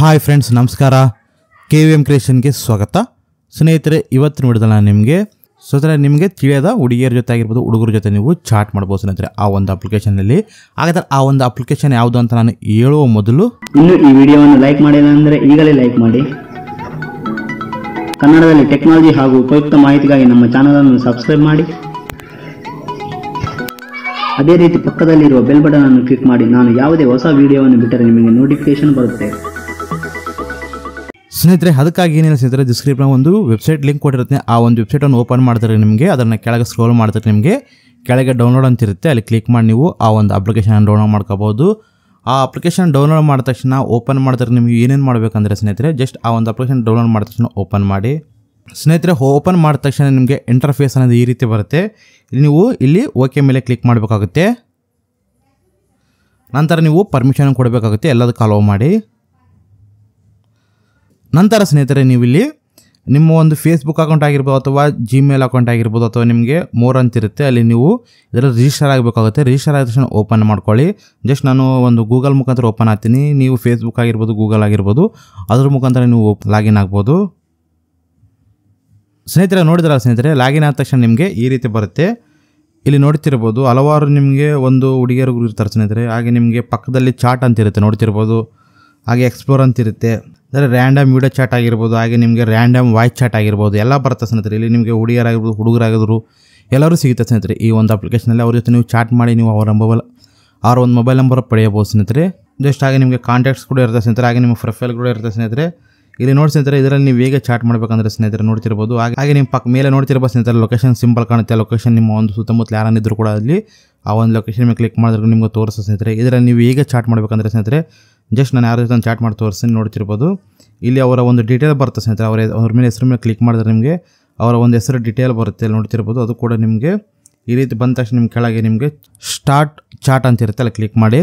hi friends ನಮಸ್ಕಾರ K V M ಕ್ರಿಯೇಷನ್ಗೆ ಸ್ವಾಗತ ಸ್ನೇಹಿತರೆ ಇವತ್ತು ನೋಡಿದ ನಾನು ನಿಮಗೆ ಸೊ ನಿಮಗೆ ತಿಳಿಯದ ಹುಡುಗಿಯರ ಜೊತೆ ಆಗಿರ್ಬೋದು ಹುಡುಗರ ಜೊತೆ ನೀವು ಚಾಟ್ ಮಾಡ್ಬೋದು ಸ್ನೇಹಿತರೆ ಆ ಒಂದು ಅಪ್ಲಿಕೇಶನಲ್ಲಿ ಹಾಗಾದ್ರೆ ಆ ಒಂದು ಅಪ್ಲಿಕೇಶನ್ ಯಾವುದು ಅಂತ ನಾನು ಹೇಳುವ ಮೊದಲು ಇನ್ನು ಈ ವಿಡಿಯೋವನ್ನು ಲೈಕ್ ಮಾಡಿಲ್ಲ ಅಂದರೆ ಈಗಲೇ ಲೈಕ್ ಮಾಡಿ ಕನ್ನಡದಲ್ಲಿ ಟೆಕ್ನಾಲಜಿ ಹಾಗೂ ಉಪಯುಕ್ತ ಮಾಹಿತಿಗಾಗಿ ನಮ್ಮ ಚಾನಲನ್ನು ಸಬ್ಸ್ಕ್ರೈಬ್ ಮಾಡಿ ಅದೇ ರೀತಿ ಪಕ್ಕದಲ್ಲಿರುವ ಬೆಲ್ ಬಟನ್ ಅನ್ನು ಕ್ಲಿಕ್ ಮಾಡಿ ನಾನು ಯಾವುದೇ ಹೊಸ ವಿಡಿಯೋವನ್ನು ಬಿಟ್ಟರೆ ನಿಮಗೆ ನೋಟಿಫಿಕೇಶನ್ ಬರುತ್ತೆ ಸ್ನೇಹಿತರೆ ಅದಕ್ಕಾಗಿ ಏನೇನು ಸ್ನೇಹಿತರೆ ಡಿಸ್ಕ್ರಿಪ್ಷನ್ ಒಂದು ವೆಬ್ಸೈಟ್ ಲಿಂಕ್ ಕೊಟ್ಟಿರುತ್ತೆ ಆ ಒಂದು ವೆಬ್ಸೈಟನ್ನು ಓಪನ್ ಮಾಡ್ತಾರೆ ನಿಮಗೆ ಅದನ್ನು ಕೆಳಗೆ ಸ್ಕ್ರೋಲ್ ಮಾಡ್ತಾರೆ ನಿಮಗೆ ಕೆಳಗೆ ಡೌನ್ಲೋಡ್ ಅಂತಿರುತ್ತೆ ಅಲ್ಲಿ ಕ್ಲಿಕ್ ಮಾಡಿ ನೀವು ಆ ಒಂದು ಅಪ್ಲಿಕೇಶನ್ ಡೌನ್ಲೋಡ್ ಮಾಡ್ಕೋಬೋದು ಆ ಅಪ್ಲಿಕೇಶನ್ ಡೌನ್ಲೋಡ್ ಮಾಡಿದ ತಕ್ಷಣ ಓಪನ್ ಮಾಡಿದ್ರೆ ನಿಮಗೆ ಏನೇನು ಮಾಡಬೇಕಂದ್ರೆ ಸ್ನೇಹಿತರೆ ಜಸ್ಟ್ ಆ ಒಂದು ಅಪ್ಲಿಕೇಶನ್ ಡೌನ್ಲೋಡ್ ಮಾಡಿದ ತಕ್ಷಣ ಓಪನ್ ಮಾಡಿ ಸ್ನೇಹಿತರೆ ಓಪನ್ ಮಾಡಿದ ತಕ್ಷಣ ನಿಮಗೆ ಇಂಟರ್ಫೇಸ್ ಅನ್ನೋದು ಈ ರೀತಿ ಬರುತ್ತೆ ನೀವು ಇಲ್ಲಿ ಓಕೆ ಮೇಲೆ ಕ್ಲಿಕ್ ಮಾಡಬೇಕಾಗುತ್ತೆ ನಂತರ ನೀವು ಪರ್ಮಿಷನ್ ಕೊಡಬೇಕಾಗುತ್ತೆ ಎಲ್ಲದಕ್ಕೆ ಅಲೋ ಮಾಡಿ ನಂತರ ಸ್ನೇಹಿತರೆ ನೀವು ಇಲ್ಲಿ ನಿಮ್ಮ ಒಂದು ಫೇಸ್ಬುಕ್ ಅಕೌಂಟ್ ಆಗಿರ್ಬೋದು ಅಥವಾ ಜಿಮೇಲ್ ಅಕೌಂಟ್ ಆಗಿರ್ಬೋದು ಅಥವಾ ನಿಮಗೆ ಮೋರ್ ಅಂತಿರುತ್ತೆ ಅಲ್ಲಿ ನೀವು ಇದರಲ್ಲಿ ರಿಜಿಸ್ಟರ್ ಆಗಬೇಕಾಗುತ್ತೆ ರಿಜಿಸ್ಟರ್ ಆದ ತಕ್ಷಣ ಓಪನ್ ಮಾಡ್ಕೊಳ್ಳಿ ಜಸ್ಟ್ ನಾನು ಒಂದು ಗೂಗಲ್ ಮುಖಾಂತರ ಓಪನ್ ಆಗ್ತೀನಿ ನೀವು ಫೇಸ್ಬುಕ್ ಆಗಿರ್ಬೋದು ಗೂಗಲ್ ಆಗಿರ್ಬೋದು ಅದ್ರ ಮುಖಾಂತರ ನೀವು ಲಾಗಿನ್ ಆಗ್ಬೋದು ಸ್ನೇಹಿತರೆ ನೋಡಿದ್ರಲ್ಲ ಸ್ನೇಹಿತರೆ ಲಾಗಿನ್ ಆದ ತಕ್ಷಣ ನಿಮಗೆ ಈ ರೀತಿ ಬರುತ್ತೆ ಇಲ್ಲಿ ನೋಡ್ತಿರ್ಬೋದು ಹಲವಾರು ನಿಮಗೆ ಒಂದು ಹುಡುಗಿಯರು ಇರ್ತಾರೆ ಸ್ನೇಹಿತರೆ ಹಾಗೆ ನಿಮಗೆ ಪಕ್ಕದಲ್ಲಿ ಚಾಟ್ ಅಂತಿರುತ್ತೆ ನೋಡ್ತಿರ್ಬೋದು ಹಾಗೆ ಎಕ್ಸ್ಪ್ಲೋರ್ ಅಂತಿರುತ್ತೆ ಅಂದರೆ ರ್ಯಾಂಡಮ್ ವಿಡಿಯೋ ಚಾಟ್ ಆಗಿರ್ಬೋದು ಹಾಗೆ ನಿಮಗೆ ರ್ಯಾಂಡಮ್ ವಾಯ್ಸ್ ಚಾಟ್ ಆಗಿರ್ಬೋದು ಎಲ್ಲ ಬರುತ್ತೆ ಸ್ನೇಹಿತರೆ ಇಲ್ಲಿ ನಿಮಗೆ ಹುಡುಗಿಯರಾಗಿರ್ಬೋದು ಹುಡುಗರಾಗಿದ್ರು ಎಲ್ಲರೂ ಸಿಗುತ್ತೆ ಸ್ನೇಹಿತರೆ ಈ ಒಂದು ಅಪ್ಲಿಕೇಶನಲ್ಲಿ ಅವ್ರ ಜೊತೆ ನೀವು ಚಾಟ್ ಮಾಡಿ ನೀವು ಅವರ ಮೊಬೈಲ್ ಅವ್ರ ಒಂದು ಮೊಬೈಲ್ ನಂಬರ್ ಪಡೆಯಬಹುದು ಸ್ನೇಹಿತರೆ ಜಸ್ಟ್ ಹಾಗೆ ನಿಮಗೆ ಕಾಂಟ್ಯಾಕ್ಟ್ಸ್ ಕೂಡ ಇರುತ್ತೆ ಸ್ನೇಹಿತರೆ ಹಾಗೆ ನಿಮ್ಮ ಪ್ರೊಫೈಲ್ ಕೂಡ ಇರುತ್ತೆ ಸ್ನೇಹಿತರೆ ಇಲ್ಲಿ ನೋಡಿ ಸ್ನೇಹಿತರೆ ಇದರಲ್ಲಿ ನೀವು ಹೇಗೆ ಚಾಟ್ ಮಾಡಬೇಕಂದ್ರೆ ಸ್ನೇಹಿತರೆ ನೋಡ್ತಿರ್ಬೋದು ಹಾಗೆ ನಿಮ್ಮ ಪಕ್ಕ ಮೇಲೆ ನೋಡ್ತಿರ್ಬೋದು ಸ್ನೇಹಿತರೆ ಲೊಕೇಶನ್ ಸಿಂಪಲ್ ಕಾಣುತ್ತೆ ಲೊಕೇಶನ್ ನಿಮ್ಮ ಒಂದು ಸುತ್ತಮುತ್ತ ಯಾರನ್ನಿದ್ರು ಕೂಡ ಅಲ್ಲಿ ಆ ಒಂದು ಲೊಕೇಶನ್ ಮೇಲೆ ಕ್ಲಿಕ್ ಮಾಡಿದ್ರೆ ನಿಮಗೆ ತೋರಿಸೋ ಸ್ನೇಹಿತರೆ ಇದರಲ್ಲಿ ನೀವು ಹೇಗೆ ಚಾಟ್ ಮಾಡಬೇಕಂದ್ರೆ ಸ್ನೇಹಿತರೆ ಜಸ್ಟ್ ನಾನು ಯಾರ ಜೊತೆ ಚಾಟ್ ಮಾಡಿ ತೋರಿಸಿ ನೋಡ್ತಿರ್ಬೋದು ಇಲ್ಲಿ ಅವರ ಒಂದು ಡೀಟೇಲ್ ಬರುತ್ತೆ ಸ್ನೇಹಿತರೆ ಅವರ ಅವ್ರ ಮೇಲೆ ಹೆಸರು ಮೇಲೆ ಕ್ಲಿಕ್ ಮಾಡಿದ್ರೆ ನಿಮಗೆ ಅವರ ಒಂದು ಹೆಸರು ಡೀಟೇಲ್ ಬರುತ್ತೆ ಅಲ್ಲಿ ನೋಡ್ತಿರ್ಬೋದು ಅದು ಕೂಡ ನಿಮಗೆ ಈ ರೀತಿ ಬಂದ ತಕ್ಷಣ ನಿಮ್ಮ ಕೆಳಗೆ ನಿಮಗೆ ಸ್ಟಾರ್ಟ್ ಚಾಟ್ ಅಂತ ಇರುತ್ತೆ ಅಲ್ಲಿ ಕ್ಲಿಕ್ ಮಾಡಿ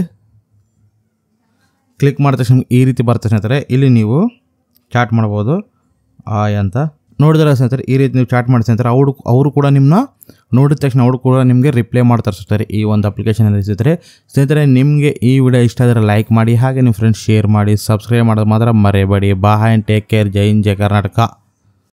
ಕ್ಲಿಕ್ ಮಾಡಿದ ತಕ್ಷಣ ಈ ರೀತಿ ಬರುತ್ತೆ ಸ್ನೇಹಿತರೆ ಇಲ್ಲಿ ನೀವು ಚಾಟ್ ಮಾಡ್ಬೋದು ಆಯ್ ಅಂತ ನೋಡಿದ್ರೆ ಸ್ನೇಹಿತರೆ ಈ ರೀತಿ ನೀವು ಚಾಟ್ ಮಾಡಿ ಸ್ನೇಹಿತರೆ ಅವರು ಅವರು ಕೂಡ ನಿಮ್ಮನ್ನ ನೋಡಿದ ತಕ್ಷಣ ಅವರು ಕೂಡ ನಿಮಗೆ ರಿಪ್ಲೈ ಮಾಡ್ತಾರೆ ಸ್ನೇಹಿತರೆ ಈ ಒಂದು ಅಪ್ಲಿಕೇಶನಲ್ಲಿ ಸ್ನೇಹಿತರೆ ಸ್ನೇಹಿತರೆ ನಿಮಗೆ ಈ ವಿಡಿಯೋ ಇಷ್ಟ ಆದರೆ ಲೈಕ್ ಮಾಡಿ ಹಾಗೆ ನಿಮ್ಮ ಫ್ರೆಂಡ್ಸ್ ಶೇರ್ ಮಾಡಿ ಸಬ್ಸ್ಕ್ರೈಬ್ ಮಾಡೋದು ಮಾತ್ರ ಮರೆಯಬೇಡಿ ಬಾ ಆ್ಯಂಡ್ ಟೇಕ್ ಕೇರ್ ಜೈ ಇನ್ ಜೈ ಕರ್ನಾಟಕ